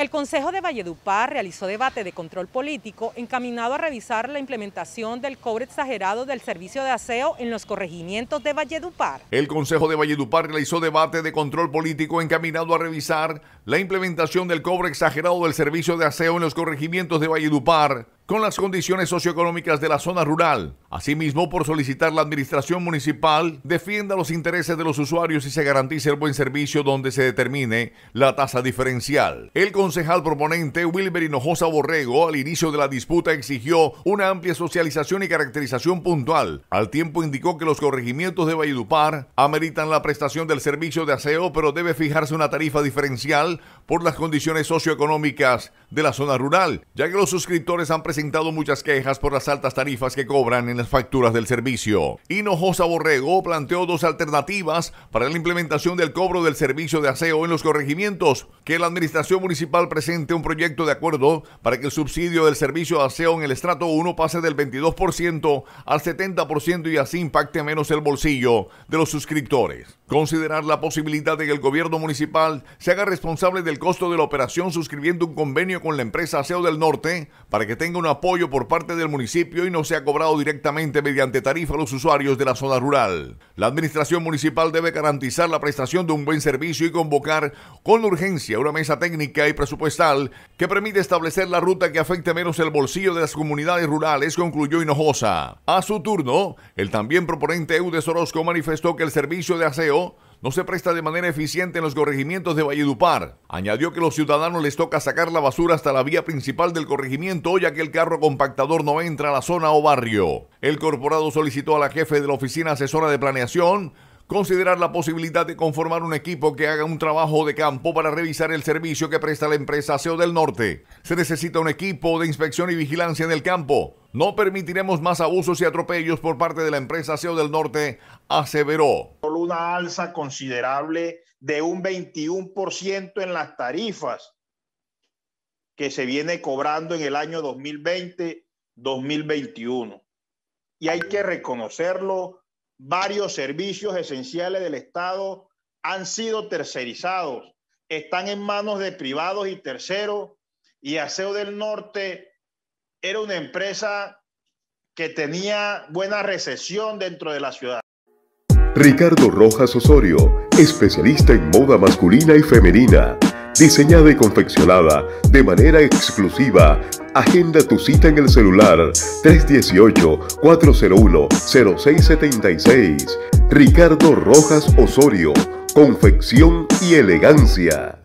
El Consejo de Valledupar realizó debate de control político encaminado a revisar la implementación del cobre exagerado del servicio de aseo en los corregimientos de Valledupar. El Consejo de Valledupar realizó debate de control político encaminado a revisar la implementación del cobre exagerado del servicio de aseo en los corregimientos de Valledupar con las condiciones socioeconómicas de la zona rural. Asimismo, por solicitar la administración municipal defienda los intereses de los usuarios y se garantice el buen servicio donde se determine la tasa diferencial. El concejal proponente Wilber Hinojosa Borrego al inicio de la disputa exigió una amplia socialización y caracterización puntual. Al tiempo indicó que los corregimientos de Valledupar ameritan la prestación del servicio de aseo, pero debe fijarse una tarifa diferencial por las condiciones socioeconómicas de la zona rural, ya que los suscriptores han presentado presentado muchas quejas por las altas tarifas que cobran en las facturas del servicio. Hinojosa Borrego planteó dos alternativas para la implementación del cobro del servicio de aseo en los corregimientos, que la administración municipal presente un proyecto de acuerdo para que el subsidio del servicio de aseo en el estrato 1 pase del 22% al 70% y así impacte menos el bolsillo de los suscriptores. Considerar la posibilidad de que el gobierno municipal se haga responsable del costo de la operación suscribiendo un convenio con la empresa Aseo del Norte para que tenga una apoyo por parte del municipio y no se ha cobrado directamente mediante tarifa a los usuarios de la zona rural. La administración municipal debe garantizar la prestación de un buen servicio y convocar con urgencia una mesa técnica y presupuestal que permite establecer la ruta que afecte menos el bolsillo de las comunidades rurales, concluyó Hinojosa. A su turno, el también proponente Eudes Orozco manifestó que el servicio de aseo no se presta de manera eficiente en los corregimientos de Valledupar. Añadió que los ciudadanos les toca sacar la basura hasta la vía principal del corregimiento ya que el carro compactador no entra a la zona o barrio. El corporado solicitó a la jefe de la oficina asesora de planeación considerar la posibilidad de conformar un equipo que haga un trabajo de campo para revisar el servicio que presta la empresa SEO del Norte. Se necesita un equipo de inspección y vigilancia en el campo no permitiremos más abusos y atropellos por parte de la empresa CEO del Norte, aseveró. Solo una alza considerable de un 21% en las tarifas que se viene cobrando en el año 2020-2021. Y hay que reconocerlo, varios servicios esenciales del Estado han sido tercerizados, están en manos de privados y terceros, y Aseo del Norte era una empresa que tenía buena recesión dentro de la ciudad. Ricardo Rojas Osorio, especialista en moda masculina y femenina. Diseñada y confeccionada de manera exclusiva. Agenda tu cita en el celular 318-401-0676. Ricardo Rojas Osorio, confección y elegancia.